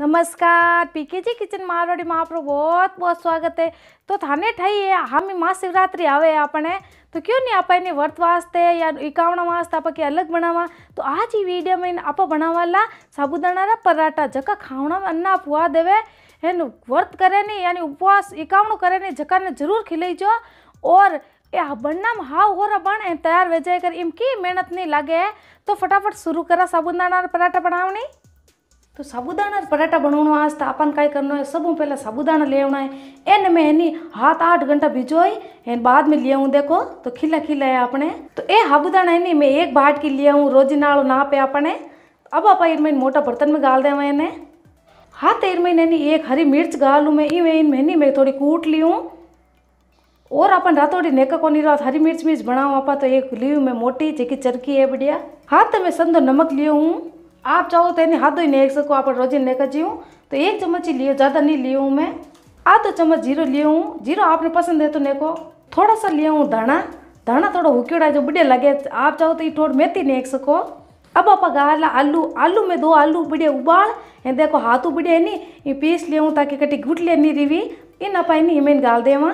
नमस्कार पीके जी किचन मारवाड़ी में आपको बहुत बहुत स्वागत है तो थाने ठाई है हमें हाँ, महाशिवरात्रि आए अपने तो क्यों नहीं आप इन्हें व्रत वास्ते या इकावणा वास्ते आप के अलग बनावा तो आज ही वीडियो में आप बनावाला साबुदाना पराठा जका खावना अन्ना पुआ देवे हेन व्रत करे नहीं यानी उपवास इकावण करे नहीं जका ने जरूर खिलाईजो और ए हाँ, बनना में हाव हो रहा बन तैयार वे जाए कर इम की मेहनत नहीं लगे तो फटाफट शुरू करा साबुदाना पराठा बनावनी तो साबुदाना पराठा बनाना आज तो अपन काय करना है सब पहले साबुदाना ले आना है एन में एनी नी हाथ आठ घंटा भिजोई है बाद में ले आऊँ देखो तो खिला खिला है अपने तो ये साबुदाणा है नी मैं एक बाट की ले आऊँ रोजी नालो ना पे अपने अब आप इनमें मोटा बर्तन में गाल देवे इन्हें हाथ इनमें नहीं एक हरी मिर्च गाल लूँ मैं इन इनमें नहीं मैं थोड़ी कूट ली हूँ और अपन रातोड़ी नेका को नहीं रात हरी मिर्च मिर्च बनाऊँ आपा तो एक ली हूँ मैं मोटी जैकी चरकी है बढ़िया हाथ में संदो नमक लियो हूँ आप चाहो तो इन्हें हाथों ही नेक सको आप रोजी नेक जीऊँ तो एक चम्मच ही लियो ज़्यादा नहीं लियो हूँ मैं आधा चम्मच जीरो लियो हूँ जीरो आपने पसंद है तो नेको थोड़ा सा लिया हूँ धना धना थोड़ा हुक्योड़ा है जो बढ़िया लगे आप चाहो तो ये थोड़ा मेथी नेक सको अब आप गाला आलू आलू में दो आलू बढ़िया उबाल है देखो हाथों बढ़िया है नी ये पीस लिया हूँ ताकि कटी गुटलिया नहीं रिवी इन आप इन्हें गाल देवा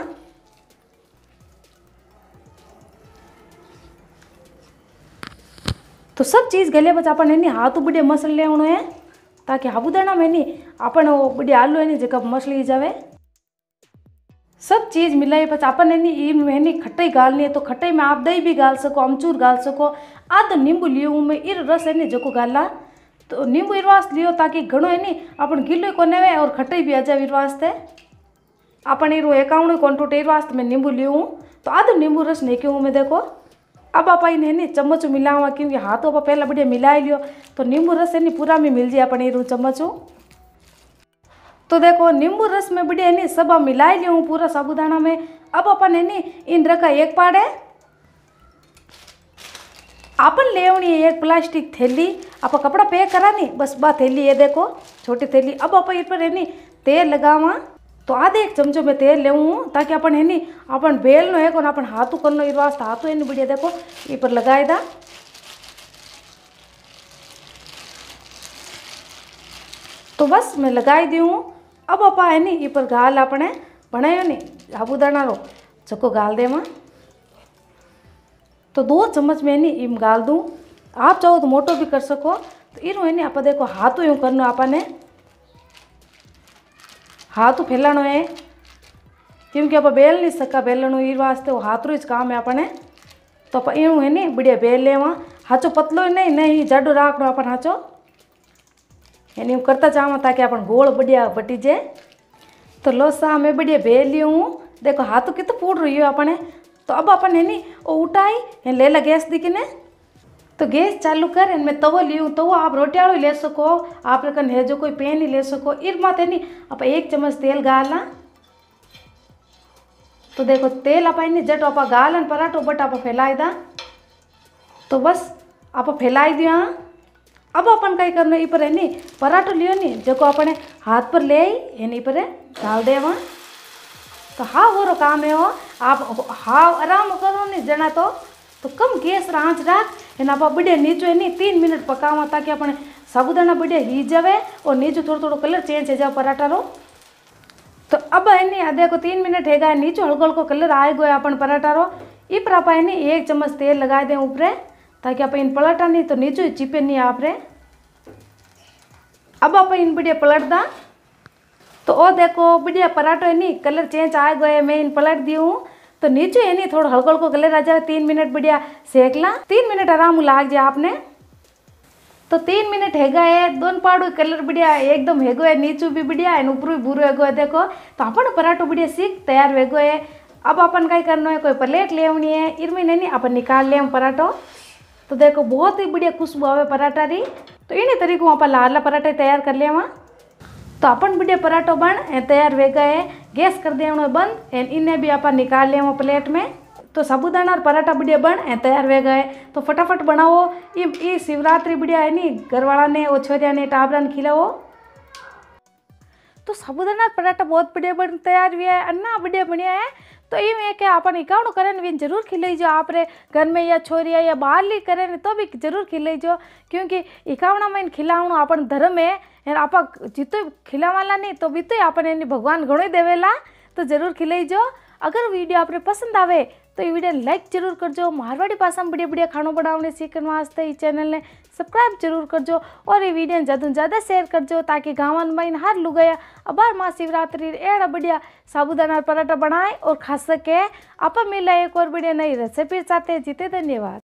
તો સબ ચીજ ગેલે પછી આપણને એની હાથું બડે મસળી है ताकि તાકી સાબુદાણા મેં એની આપણને બડે આલુ એની જગ્યા મસળી જાવે सब चीज़ मिलाई पे अपन ने मैंने खट्टाई गालनी है तो खट्टाई में आप दही भी गाल सको अमचूर गाल सको आ तो नींबू लियो मैं इर रस है जो गाला तो नींबू इरवास लियो ताकि घड़ो है नी अपन गिलो को वे और खट्टाई भी आ जाए इरवास्ते अपन इरो एकावण क्वांटिटी इरवास्त में नींबू लियो तो आधो नींबू रस नहीं क्यों मैं देखो अब आप इन्हें नहीं चम्मच मिलावा क्योंकि हाथों पर पहला बढ़िया मिलाई लियो तो नींबू रस है पूरा में मिल जाए अपने चम्मचों तो देखो नींबू रस में बढ़िया है सब आप लियो हूँ पूरा साबुदाना में अब अपन है इन रखा एक पाड़ है आपन ले है एक प्लास्टिक थैली आप कपड़ा पैक करा नहीं बस बा थैली ये देखो छोटी थैली अब आप इन पर है तेल लगावा તો આ एक चमचो મેં तेल ले ताकि अपन है नी अपन बेल नो है अपन हाथों करनो इस वास्ते हाथों है नी बढ़िया देखो ये पर लगाए दा तो बस मैं लगाई दी हूँ अब अपा है नी ये पर गाल अपने बनायो नी साबुदाना लो चको गाल दे माँ तो दो चम्मच में नी इम गाल दूँ आप चाहो तो मोटो भी कर सको तो इन है नी आप देखो हाथों यूँ करना आपने हाथ फैलानो है क्योंकि आप बेल नहीं सका बेलनो ई वास्ते वो हाथ रोज काम है अपने तो आप यूं है नी बढ़िया बेल लेवा हाचो पतलो नहीं नहीं जड राख लो अपन हाचो यानी करता चाहवा ताकि अपन गोल बढ़िया बटी जाए तो लोसा मैं बढ़िया बेल लियो हूँ देखो हाथ कितने फूट रही है अपने तो अब अपन है नी वो उठाई ले ला गैस दी कि नहीं तो गैस चालू कर इन मैं तवो लियूँ तवो आप रोटियाड़ो ले सको आप कन है जो कोई पेन ही ले सको इर माते नहीं आप एक चम्मच तेल गाला तो देखो तेल आप इन जट आप गाल पराठो बट आप फैलाए दा तो बस आप फैलाई दिया अब अपन कई करना ई पर है नी पराठो लियो नी जो को अपने हाथ पर ले आई है पर डाल दे वहाँ तो हाँ हो रो काम है वो आप हाँ आराम करो नी जना तो तो कम गैस रांच रख એને આપણા બડિયા નીચું એની तीन મિનિટ પકાવવા ताकि આપણે साबुदाना બડિયા ही जावे और नीचे थोड़ा थोड़ा कलर चेंज हो जाए पराठा रो तो अब है नहीं देखो तीन मिनट है नीचे हल्को हल्को कलर आए गए अपन पराठा रो ई पर आप है एक चम्मच तेल लगा दें ऊपर ताकि आप इन पलाटा नहीं तो नीचे चिपे नहीं आप रे अब आप इन बढ़िया पलट दा तो ओ देखो बढ़िया पराठो है नहीं कलर चेंज आ गए मैं इन पलट दी हूँ तो नीचे है नहीं थोड़ा हल्को हल्को गले आ जाए तीन मिनट बढ़िया सेक ला तीन मिनट आराम लाग जाए आपने तो तीन मिनट हैगा है दोन पाड़ू कलर बढ़िया एकदम हैगो है नीचू भी बढ़िया है ऊपर भी भूरो है देखो तो अपन पराठो बढ़िया सीख तैयार वेगो है अब अपन का करना है कोई प्लेट ले आनी है इनमें नहीं अपन निकाल ले पराठो तो देखो बहुत ही बढ़िया खुशबू आवे पराठा रही तो इन्हीं तरीकों आप लाला पराठे तैयार कर ले तो अपन बिडे पराठो बन ए तैयार वे गए गैस कर दिया देना बंद एंड इन्हें भी आप निकाल लें प्लेट में तो साबुदाना और पराठा बिडिया बन ए तैयार वे गए तो फटाफट बनाओ ये शिवरात्रि बिडिया है नी घरवाला ने ओछोरिया ने टाबरा ने खिलाओ तो साबुदाना पराठा बहुत बढ़िया बन तैयार भी है अन्ना बढ़िया बढ़िया है તો એમ એ કે આપણે ઈકાણું भी जरूर જરૂર ખिलैजो आप रे घर में या छोरिया या बाहर ली करे तो भी जरूर खिलैजो क्योंकि ईकावना में खिलावणो अपन धर्म है आप जितो खिलावाला नहीं तो भी तो अपन भगवान घणो देवेला तो जरूर खिलैजो अगर અગર पसंद આપણે तो આવે તો એ વિડીયો લાઇક જરૂર કરજો મારવાડી में बढ़िया बढ़िया ખાણું बनाने सीखने वास्ते ये चैनल ने सब्सक्राइब जरूर कर जो और ये वीडियो ज़्यादा से ज़्यादा शेयर जो ताकि गाँवन बहन हर लू गया अबार माँ शिवरात्रि एड़ा बढ़िया साबुदाना पराठा बनाए और खा सके आप मिला एक और बढ़िया नई रेसिपी चाहते जीते धन्यवाद